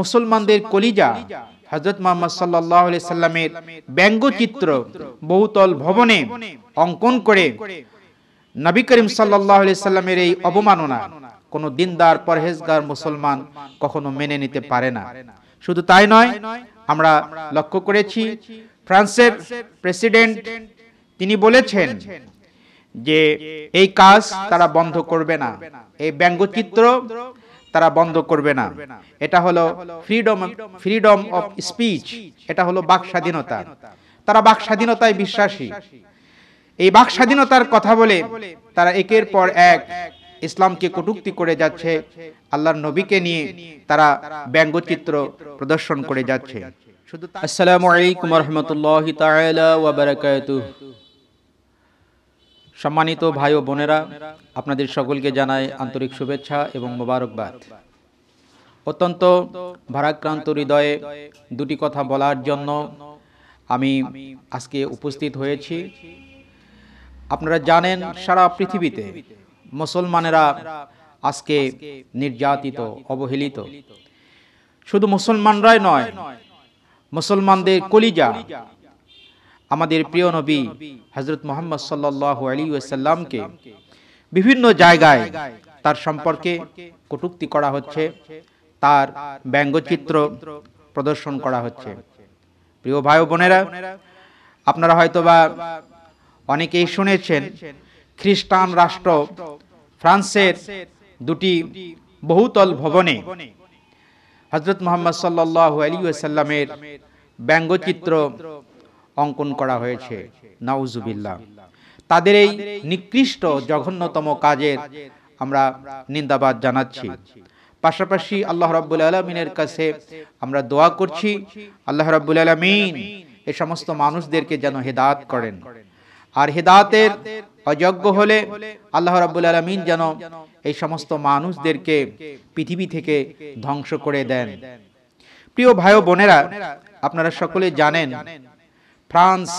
মুসলমানদের কলিজা হজরত মোহাম্মদ সাল্লাহ সাল্লামের ব্যঙ্গচিত্র বহুতল ভবনে অঙ্কন করে নবী করিম সাল্লাহ সাল্লামের এই অবমাননা কোনো দিনদার পরহেজগার মুসলমান কখনো মেনে নিতে পারে না শুধু তাই নয় আমরা লক্ষ্য করেছি ফ্রান্সের প্রেসিডেন্ট তিনি বলেছেন যে এই কাজ তারা বন্ধ করবে না এই ব্যঙ্গচিত্র তারা বন্ধ করবে না এটা হলো ফ্রিডম ফ্রিডম অফ স্পিচ এটা হলো বাক স্বাধীনতা তারা বাক স্বাধীনতায় বিশ্বাসী এই বাক স্বাধীনতার কথা বলে তারা একের পর এক ইসলামকে কটুক্তি করে যাচ্ছে আল্লাহর নবীকে নিয়ে তারা ব্যঙ্গচিত্র প্রদর্শন করে যাচ্ছে আসসালামু আলাইকুম রহমতুল্লাহ তাআলা সম্মানিত ভাই ও বোনেরা আপনাদের সকলকে জানাই আন্তরিক শুভেচ্ছা এবং মোবারকবাদ অত্যন্ত ভারাক্রান্ত হৃদয়ে দুটি কথা বলার জন্য আমি আজকে উপস্থিত হয়েছি আপনারা জানেন সারা পৃথিবীতে মুসলমানেরা আজকে নির্যাতিত অবহেলিত শুধু মুসলমানরাই নয় মুসলমানদের কলিজা আমাদের প্রিয় নবী হজরত মোহাম্মদ সাল্লাহ আলী ওয়াসাল্লামকে বিভিন্ন জায়গায় তার সম্পর্কে কটুক্তি করা হচ্ছে তার ব্যঙ্গচিত্র প্রদর্শন করা হচ্ছে প্রিয় ভাই বোনেরা আপনারা হয়তোবা অনেকেই শুনেছেন খ্রিস্টান রাষ্ট্র ফ্রান্সের দুটি বহুতল ভবনে হজরত মোহাম্মদ সাল্লাহ আলী ওয়াসাল্লামের ব্যঙ্গচিত্র অঙ্কন করা হয়েছে নাউজুবিল্লা তাদের এই নিকৃষ্ট জঘন্যতম কাজের আমরা নিন্দাবাদ জানাচ্ছি পাশাপাশি আল্লাহ রাব্বুল আলমিনের কাছে আমরা দোয়া করছি আল্লাহ রাব্বুল আলমিন এ সমস্ত মানুষদেরকে যেন হেদাত করেন আর হেদাতের অযোগ্য হলে আল্লাহ রাব্বুল আলমিন যেন এই সমস্ত মানুষদেরকে পৃথিবী থেকে ধ্বংস করে দেন প্রিয় ভাই বোনেরা আপনারা সকলে জানেন ফ্রান্স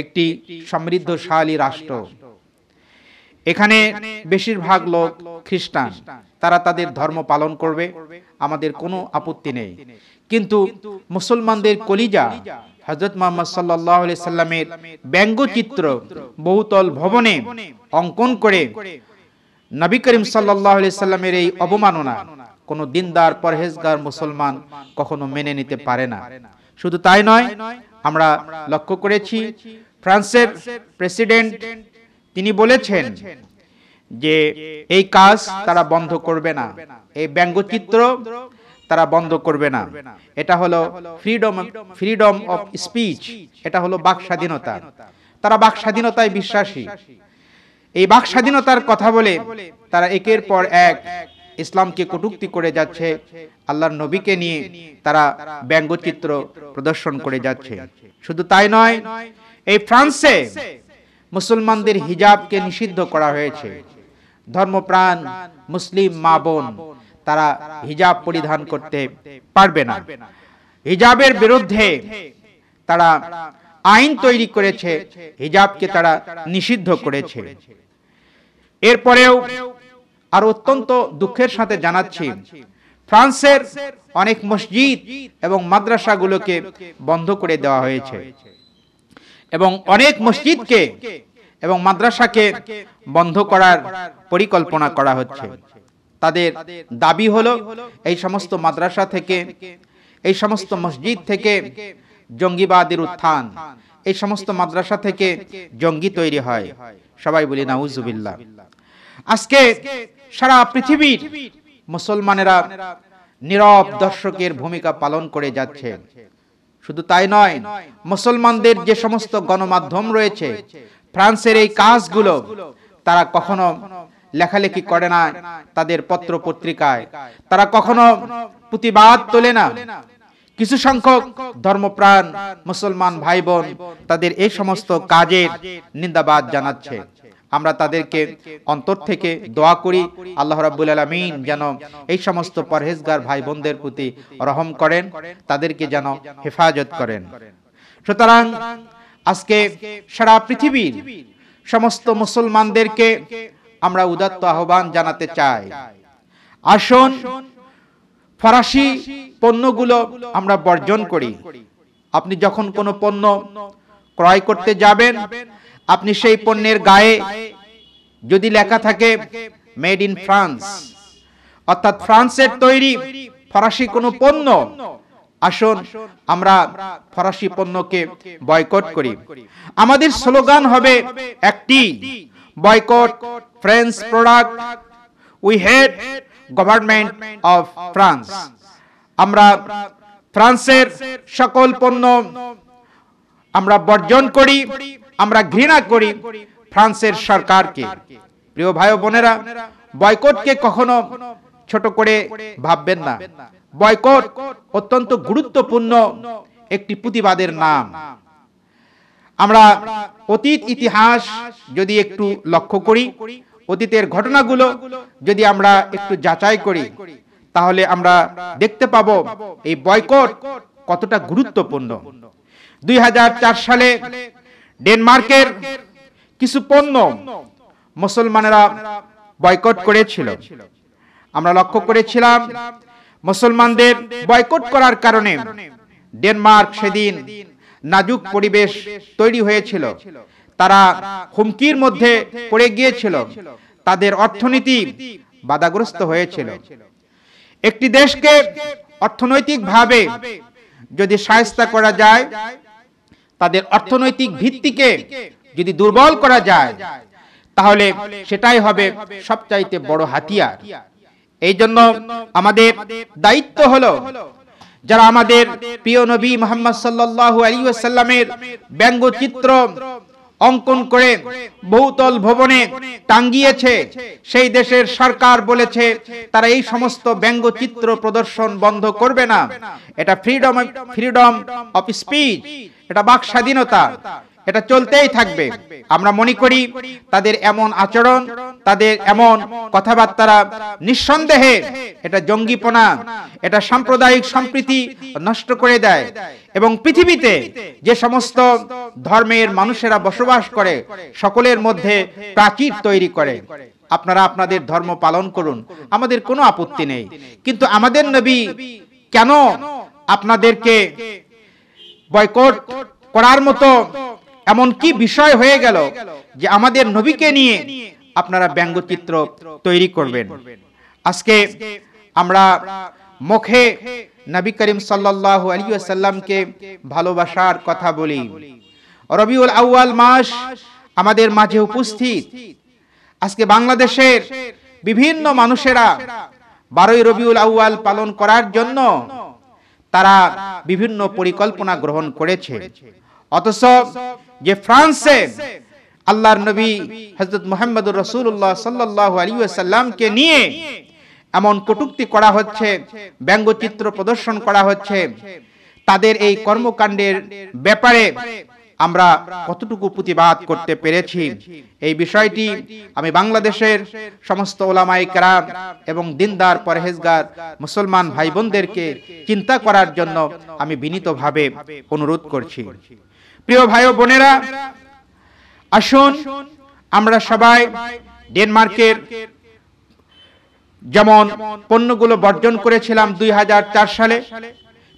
একটি সমৃদ্ধশালী রাষ্ট্র এখানে বেশিরভাগ লোক খ্রিস্টান তারা তাদের ধর্ম পালন করবে আমাদের কোনো আপত্তি নেই কিন্তু মুসলমানদের কলিজা হজরত মোহাম্মদ সাল্লাহ সাল্লামের ব্যঙ্গচিত্র বহুতল ভবনে অঙ্কন করে নবী করিম সাল্লাহ সাল্লামের এই অবমাননা কোনো দিনদার পরহেজগার মুসলমান কখনো মেনে নিতে পারে না শুধু তাই নয় আমরা লক্ষ্য করেছি ফ্রান্সের প্রেসিডেন্ট তিনি বলেছেন যে এই কাজ তারা বন্ধ করবে না এই ব্যঙ্গচিত্র তারা বন্ধ করবে না এটা হলো ফ্রিডম ফ্রিডম অফ স্পিচ এটা হলো বাক স্বাধীনতা তারা বাক স্বাধীনতায় বিশ্বাসী এই বাক স্বাধীনতার কথা বলে তারা একের পর এক ইসলামকে কটুক্তি করে যাচ্ছে আল্লাহর নবীকে নিয়ে তারা ব্যঙ্গচিত্র প্রদর্শন করে যাচ্ছে শুধু তাই নয় এই ফ্রান্সে মুসলমানদের হিজাবকে নিষিদ্ধ করা হয়েছে ধর্মপ্রাণ মুসলিম মা বোন তারা হিজাব পরিধান করতে পারবে না হিজাবের বিরুদ্ধে তারা আইন তৈরি করেছে হিজাবকে তারা নিষিদ্ধ করেছে এরপরেও আর অত্যন্ত দুঃখের সাথে জানাচ্ছি ফ্রান্সের অনেক মসজিদ এবং মাদ্রাসাগুলোকে বন্ধ করে দেওয়া হয়েছে এবং অনেক মসজিদকে এবং মাদ্রাসাকে বন্ধ করার পরিকল্পনা করা হচ্ছে তাদের দাবি হলো এই সমস্ত মাদ্রাসা থেকে এই সমস্ত মসজিদ থেকে জঙ্গিবাদের উত্থান এই সমস্ত মাদ্রাসা থেকে জঙ্গি তৈরি হয় সবাই বলি না উজুবিল্লা আজকে সারা পৃথিবীর মুসলমানেরা নীরব দর্শকের ভূমিকা পালন করে যাচ্ছে শুধু তাই নয় মুসলমানদের যে সমস্ত গণমাধ্যম রয়েছে ফ্রান্সের এই কাজগুলো তারা কখনো লেখালেখি করে না তাদের পত্র পত্রিকায় তারা কখনো প্রতিবাদ তোলে না কিছু সংখ্যক ধর্মপ্রাণ মুসলমান ভাই বোন তাদের এই সমস্ত কাজের নিন্দাবাদ জানাচ্ছে আমরা তাদেরকে অন্তর থেকে দোয়া করি আল্লাহ রাব্বুল আলমিন যেন এই সমস্ত পরহেজগার ভাই বোনদের প্রতি রহম করেন তাদেরকে যেন হেফাজত করেন সুতরাং আজকে সারা পৃথিবীর সমস্ত মুসলমানদেরকে আমরা উদাত্ত আহ্বান জানাতে চাই আসুন ফরাসি পণ্যগুলো আমরা বর্জন করি আপনি যখন কোনো পণ্য ক্রয় করতে যাবেন আপনি সেই পণ্যের গায়ে যদি লেখা থাকে মেড ইন ফ্রান্স অর্থাৎ ফ্রান্সের তৈরি ফরাসি কোনো পণ্য আসুন আমরা ফরাসি পণ্যকে বয়কট করি আমাদের স্লোগান হবে একটি boycott French product we hate government of France আমরা ফ্রান্সের সকল পণ্য আমরা বর্জন করি আমরা ঘৃণা করি ফ্রান্সের সরকারকে প্রিয় ভাই বোনেরা বয়কটকে কখনো ছোট করে ভাববেন না বয়কট অত্যন্ত গুরুত্বপূর্ণ একটি প্রতিবাদের নাম আমরা অতীত ইতিহাস যদি একটু লক্ষ্য করি অতীতের ঘটনাগুলো যদি আমরা একটু যাচাই করি তাহলে আমরা দেখতে পাব এই বয়কট কতটা গুরুত্বপূর্ণ দুই সালে ডেনমার্কের কিছু পণ্য মুসলমানেরা বয়কট করেছিল আমরা লক্ষ্য করেছিলাম মুসলমানদের বয়কট করার কারণে ডেনমার্ক সেদিন নাজুক পরিবেশ তৈরি হয়েছিল তারা হুমকির মধ্যে পড়ে গিয়েছিল তাদের অর্থনীতি বাধাগ্রস্ত হয়েছিল একটি দেশকে অর্থনৈতিকভাবে যদি সাহস্তা করা যায় তাদের অর্থনৈতিক ভিত্তিকে যদি দুর্বল করা যায় তাহলে সেটাই হবে সবচাইতে বড় হাতিয়ার এই জন্য আমাদের দায়িত্ব হল যারা আমাদের প্রিয় নবী মোহাম্মদ সাল্লাহ আলী আসাল্লামের ব্যঙ্গচিত্র অঙ্কন করে বহুতল ভবনে টাঙ্গিয়েছে সেই দেশের সরকার বলেছে তারা এই সমস্ত ব্যঙ্গচিত্র প্রদর্শন বন্ধ করবে না এটা ফ্রিডম ফ্রিডম অফ স্পিচ এটা বাক স্বাধীনতা এটা চলতেই থাকবে আমরা মনে করি তাদের এমন আচরণ তাদের এমন কথাবার্তারা নিঃসন্দেহে এটা জঙ্গিপনা এটা সাম্প্রদায়িক সম্প্রীতি নষ্ট করে দেয় এবং পৃথিবীতে যে সমস্ত ধর্মের মানুষেরা বসবাস করে সকলের মধ্যে প্রাচীর তৈরি করে আপনারা আপনাদের ধর্ম পালন করুন আমাদের কোনো আপত্তি নেই কিন্তু আমাদের নবী কেন আপনাদেরকে বয়কট করার মতো এমন কি বিষয় হয়ে গেল যে আমাদের নবীকে নিয়ে আপনারা ব্যঙ্গচিত্র তৈরি করবেন আজকে আমরা মুখে নবী করিম সাল্লাহ আলী আসাল্লামকে ভালোবাসার কথা বলি রবিউল আউয়াল মাস আমাদের মাঝে উপস্থিত আজকে বাংলাদেশের বিভিন্ন মানুষেরা বারোই রবিউল আউয়াল পালন করার জন্য তারা বিভিন্ন পরিকল্পনা গ্রহণ করেছে অথচ যে ফ্রান্সে আল্লাহর নবী হজরত মোহাম্মদুর রসুল্লাহ সাল্লাহ আলিউসাল্লামকে নিয়ে এমন কটুক্তি করা হচ্ছে ব্যঙ্গচিত্র প্রদর্শন করা হচ্ছে তাদের এই কর্মকাণ্ডের ব্যাপারে আমরা কতটুকু প্রতিবাদ করতে পেরেছি এই বিষয়টি আমি বাংলাদেশের সমস্ত ওলামাই কারাম এবং দিনদার পরহেজগার মুসলমান ভাই বোনদেরকে চিন্তা করার জন্য আমি বিনীতভাবে অনুরোধ করছি প্রিয় ভাই ও বোনেরা আসুন আমরা সবাই ডেনমার্কের যেমন পণ্যগুলো বর্জন করেছিলাম দুই সালে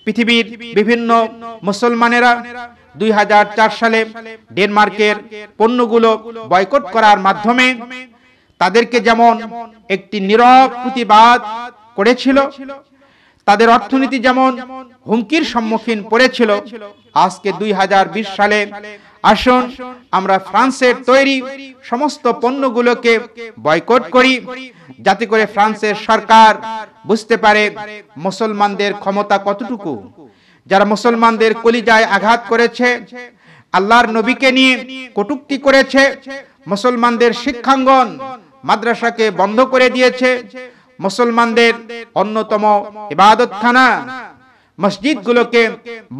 পৃথিবীর বিভিন্ন মুসলমানেরা দুই সালে ডেনমার্কের পণ্যগুলো বয়কট করার মাধ্যমে তাদেরকে যেমন একটি নিরব প্রতিবাদ করেছিল তাদের অর্থনীতি যেমন হুমকির সম্মুখীন পড়েছিল আজকে দুই সালে আসুন আমরা ফ্রান্সের তৈরি সমস্ত পণ্যগুলোকে বয়কট করি যাতে করে ফ্রান্সের সরকার বুঝতে পারে মুসলমানদের ক্ষমতা কতটুকু যারা মুসলমানদের কলিজায় আঘাত করেছে আল্লাহর নবীকে নিয়ে কটুক্তি করেছে মুসলমানদের শিক্ষাঙ্গন মাদ্রাসাকে বন্ধ করে দিয়েছে মুসলমানদের অন্যতম ইবাদতখানা মসজিদগুলোকে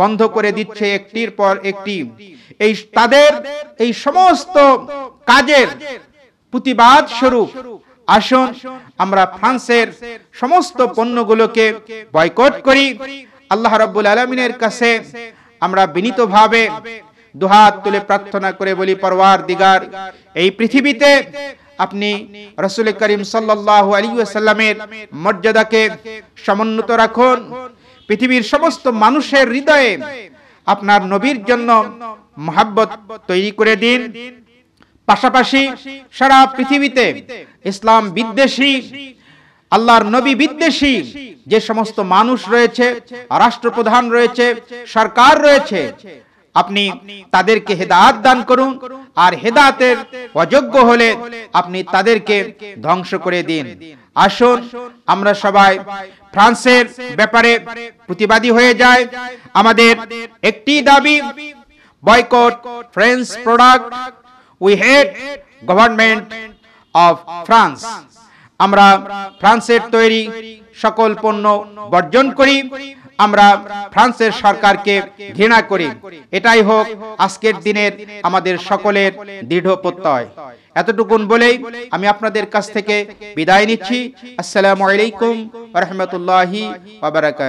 বন্ধ করে দিচ্ছে একটির পর একটি এই তাদের এই সমস্ত কাজের প্রতিবাদ স্বরূপ আসুন আমরা ফ্রান্সের সমস্ত পণ্যগুলোকে বয়কট করি আল্লাহ রব্বুল আলমিনের কাছে আমরা বিনীতভাবে দুহাত তুলে প্রার্থনা করে বলি পরওয়ার দিগার এই পৃথিবীতে আপনি রসুল করিম সাল্লাহ আলী সাল্লামের মর্যাদাকে সমুন্নত রাখুন পৃথিবীর সমস্ত মানুষের হৃদয়ে আপনার নবীর জন্য মহাব্বত তৈরি করে দিন পাশাপাশি সারা পৃথিবীতে ইসলাম বিদ্বেষী আল্লাহর নবী বিদ্বেষী যে সমস্ত মানুষ রয়েছে রাষ্ট্রপ্রধান রয়েছে সরকার রয়েছে আপনি তাদেরকে হেদায়াত দান করুন আর হেদায়াতের অযোগ্য হলে আপনি তাদেরকে ধ্বংস করে দিন আসুন আমরা সবাই ফ্রান্সের ব্যাপারে প্রতিবাদী হয়ে যায় আমাদের একটি দাবি boycott French product we hate government of France আমরা ফ্রান্সের তৈরি সকল পণ্য বর্জন করি আমরা ফ্রান্সের সরকারকে ঘৃণা করি এটাই হোক আজকের দিনের আমাদের সকলের দৃঢ় প্রত্যয় এতটুকু বলেই আমি আপনাদের কাছ থেকে বিদায় নিচ্ছি আসসালামু আলাইকুম রহমতুল্লাহি